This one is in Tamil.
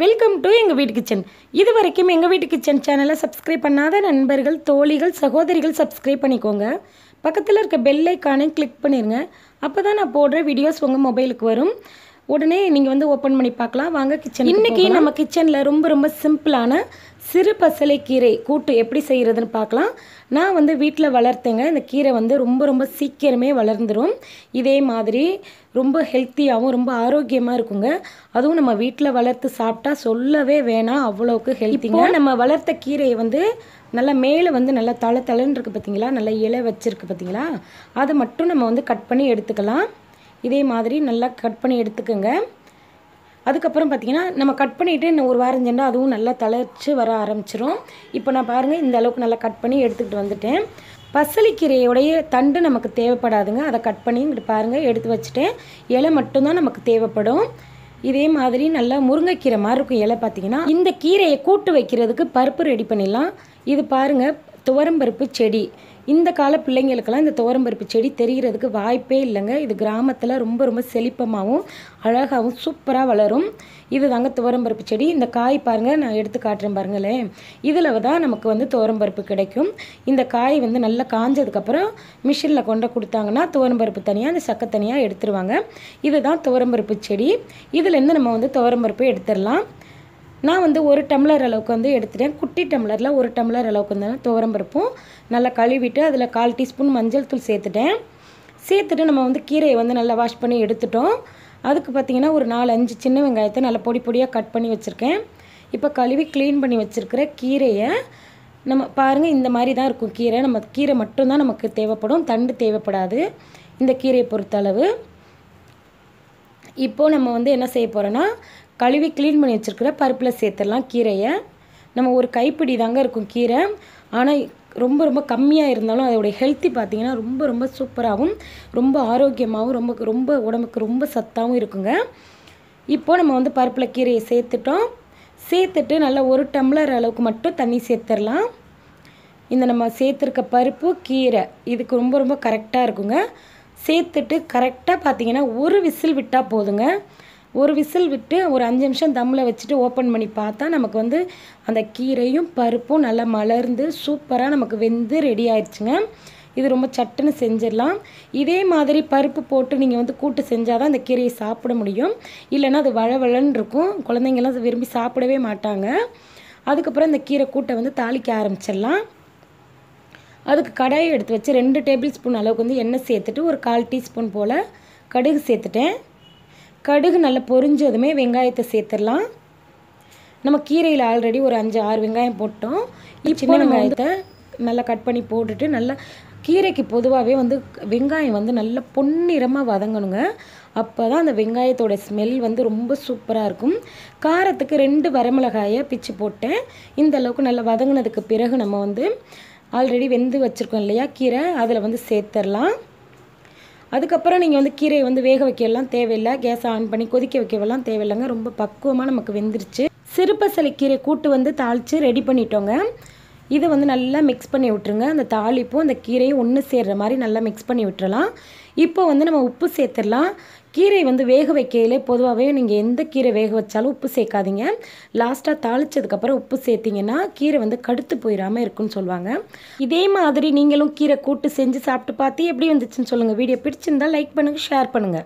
வெல்கம் டு எங்கள் வீட்டு கிச்சன் இது வரைக்கும் எங்கள் வீட்டு கிச்சன் சேனலை சப்ஸ்கிரைப் பண்ணாத நண்பர்கள் தோழிகள் சகோதரிகள் சப்ஸ்கிரைப் பண்ணிக்கோங்க பக்கத்தில் இருக்க பெல் ஐக்கானை கிளிக் பண்ணிடுங்க அப்போ தான் நான் போடுற வீடியோஸ் உங்கள் மொபைலுக்கு வரும் உடனே நீங்கள் வந்து ஓப்பன் பண்ணி பார்க்கலாம் வாங்க கிச்சன் இன்றைக்கி நம்ம கிச்சனில் ரொம்ப ரொம்ப சிம்பிளான சிறு பசலை கீரை கூட்டு எப்படி செய்கிறதுன்னு பார்க்கலாம் நான் வந்து வீட்டில் வளர்த்தேங்க இந்த கீரை வந்து ரொம்ப ரொம்ப சீக்கிரமே வளர்ந்துடும் இதே மாதிரி ரொம்ப ஹெல்த்தியாகவும் ரொம்ப ஆரோக்கியமாக இருக்குங்க அதுவும் நம்ம வீட்டில் வளர்த்து சாப்பிட்டா சொல்லவே வேணாம் அவ்வளோக்கு ஹெல்த்திங்க நம்ம வளர்த்த கீரையை வந்து நல்லா மேலே வந்து நல்லா தலை தலைன்னு இருக்குது பார்த்தீங்களா நல்லா இலை வச்சுருக்கு பார்த்தீங்களா அதை மட்டும் நம்ம வந்து கட் பண்ணி எடுத்துக்கலாம் இதே மாதிரி நல்லா கட் பண்ணி எடுத்துக்கோங்க அதுக்கப்புறம் பார்த்திங்கன்னா நம்ம கட் பண்ணிவிட்டு இன்னும் ஒரு வாரம் சென்றால் அதுவும் நல்லா தளர்ச்சி வர ஆரம்பிச்சிரும் இப்போ நான் பாருங்கள் இந்த அளவுக்கு நல்லா கட் பண்ணி எடுத்துக்கிட்டு வந்துட்டேன் பசலிக்கீரையுடைய தண்டு நமக்கு தேவைப்படாதுங்க அதை கட் பண்ணி இங்கிட்டு பாருங்கள் எடுத்து வச்சுட்டேன் இலை மட்டும்தான் நமக்கு தேவைப்படும் இதே மாதிரி நல்லா முருங்கைக்கீரை மாதிரி இருக்கும் இலை பார்த்தீங்கன்னா இந்த கீரையை கூட்டு வைக்கிறதுக்கு பருப்பு ரெடி பண்ணிடலாம் இது பாருங்கள் துவரம்பருப்பு செடி இந்த கால பிள்ளைங்களுக்கெல்லாம் இந்த துவரம்பருப்பு செடி தெரிகிறதுக்கு வாய்ப்பே இல்லைங்க இது கிராமத்தில் ரொம்ப ரொம்ப செழிப்பமாகவும் அழகாகவும் சூப்பராக வளரும் இது தாங்க துவரம்பருப்பு செடி இந்த காய் பாருங்கள் நான் எடுத்து காட்டுறேன் பாருங்களேன் இதில் தான் நமக்கு வந்து துவரம்பருப்பு கிடைக்கும் இந்த காய் வந்து நல்லா காஞ்சதுக்கப்புறம் மிஷினில் கொண்டு கொடுத்தாங்கன்னா துவரம்பருப்பு தனியாக அந்த சக்கை தனியாக எடுத்துருவாங்க இதுதான் துவரம்பருப்பு செடி இதுலேருந்து நம்ம வந்து துவரம்பருப்பு எடுத்துடலாம் நான் வந்து ஒரு டம்ளர் அளவுக்கு வந்து எடுத்துட்டேன் குட்டி டம்ளரில் ஒரு டம்ளர் அளவுக்கு வந்து துவரம் பருப்பும் நல்லா கழுவிட்டு அதில் கால் டீஸ்பூன் மஞ்சள் தூள் சேர்த்துட்டேன் சேர்த்துட்டு நம்ம வந்து கீரையை வந்து நல்லா வாஷ் பண்ணி எடுத்துட்டோம் அதுக்கு பார்த்திங்கன்னா ஒரு நாலு அஞ்சு சின்ன வெங்காயத்தை நல்லா பொடி பொடியாக கட் பண்ணி வச்சுருக்கேன் இப்போ கழுவி க்ளீன் பண்ணி வச்சுருக்கிற கீரையை நம்ம பாருங்கள் இந்த மாதிரி தான் இருக்கும் கீரை நம்ம கீரை மட்டும்தான் நமக்கு தேவைப்படும் தண்டு தேவைப்படாது இந்த கீரையை பொறுத்தளவு இப்போது நம்ம வந்து என்ன செய்ய போகிறோன்னா கழுவி க்ளீன் பண்ணி வச்சுருக்கிற பருப்பில் சேர்த்துடலாம் கீரையை நம்ம ஒரு கைப்பிடி தாங்க இருக்கும் கீரை ஆனால் ரொம்ப ரொம்ப கம்மியாக இருந்தாலும் அதோடைய ஹெல்த்தி பார்த்திங்கன்னா ரொம்ப ரொம்ப சூப்பராகவும் ரொம்ப ஆரோக்கியமாகவும் ரொம்ப ரொம்ப உடம்புக்கு ரொம்ப சத்தாகவும் இருக்குங்க இப்போது நம்ம வந்து பருப்பில் கீரையை சேர்த்துட்டோம் சேர்த்துட்டு நல்லா ஒரு டம்ளர் அளவுக்கு மட்டும் தண்ணி சேர்த்துடலாம் இந்த நம்ம சேர்த்துருக்க பருப்பு கீரை இதுக்கு ரொம்ப ரொம்ப கரெக்டாக இருக்குங்க சேர்த்துட்டு கரெக்டாக பார்த்தீங்கன்னா ஒரு விசில் விட்டால் போதுங்க ஒரு விசில் விட்டு ஒரு அஞ்சு நிமிஷம் தம்மில் வச்சுட்டு ஓப்பன் பண்ணி பார்த்தா நமக்கு வந்து அந்த கீரையும் பருப்பும் நல்லா மலர்ந்து சூப்பராக நமக்கு வெந்து ரெடி ஆயிடுச்சுங்க இது ரொம்ப சட்டுன்னு செஞ்சிடலாம் இதே மாதிரி பருப்பு போட்டு நீங்கள் வந்து கூட்டு செஞ்சால் தான் அந்த கீரையை சாப்பிட முடியும் இல்லைன்னா அது வளவழன்னு இருக்கும் குழந்தைங்கள்லாம் விரும்பி சாப்பிடவே மாட்டாங்க அதுக்கப்புறம் இந்த கீரை கூட்டை வந்து தாளிக்க ஆரம்பிச்சிடலாம் அதுக்கு கடாயை எடுத்து வச்சு ரெண்டு டேபிள் ஸ்பூன் அளவுக்கு வந்து எண்ணெய் சேர்த்துட்டு ஒரு கால் டீஸ்பூன் போல் கடுகு சேர்த்துட்டேன் கடுகு நல்லா பொரிஞ்சதுமே வெங்காயத்தை சேர்த்துடலாம் நம்ம கீரையில் ஆல்ரெடி ஒரு அஞ்சு ஆறு வெங்காயம் போட்டோம் சின்ன வெங்காயத்தை நல்லா கட் பண்ணி போட்டுட்டு நல்லா கீரைக்கு பொதுவாகவே வந்து வெங்காயம் வந்து நல்லா பொன்னிறமாக வதங்கணுங்க அப்போ தான் அந்த வெங்காயத்தோட ஸ்மெல் வந்து ரொம்ப சூப்பராக இருக்கும் காரத்துக்கு ரெண்டு வரமிளகாயை பிச்சு போட்டேன் இந்த அளவுக்கு நல்லா வதங்கினதுக்கு பிறகு நம்ம வந்து ஆல்ரெடி வெந்து வச்சுருக்கோம் இல்லையா கீரை அதில் வந்து சேர்த்துடலாம் அதுக்கப்புறம் நீங்கள் வந்து கீரையை வந்து வேக வைக்கலாம் தேவையில்லை கேஸ் ஆன் பண்ணி கொதிக்க வைக்கவெல்லாம் தேவையில்லைங்க ரொம்ப பக்குவமாக நமக்கு வெந்துருச்சு சிறுப்பசலை கீரை கூட்டு வந்து தாளித்து ரெடி பண்ணிட்டோங்க இதை வந்து நல்லா மிக்ஸ் பண்ணி விட்டுருங்க அந்த தாளிப்பும் அந்த கீரையும் ஒன்று சேர்கிற மாதிரி நல்லா மிக்ஸ் பண்ணி விட்டுறலாம் இப்போ வந்து நம்ம உப்பு சேர்த்துடலாம் கீரை வந்து வேக வைக்கையிலே பொதுவாகவே நீங்கள் எந்த கீரை வேக வச்சாலும் உப்பு சேர்க்காதீங்க லாஸ்ட்டாக தாளித்ததுக்கப்புறம் உப்பு சேர்த்திங்கன்னா கீரை வந்து கடுத்து போயிடாமல் இருக்குன்னு சொல்லுவாங்க இதே மாதிரி நீங்களும் கீரை கூட்டு செஞ்சு சாப்பிட்டு பார்த்து எப்படி வந்துச்சுன்னு சொல்லுங்கள் வீடியோ பிடிச்சிருந்தால் லைக் பண்ணுங்கள் ஷேர் பண்ணுங்கள்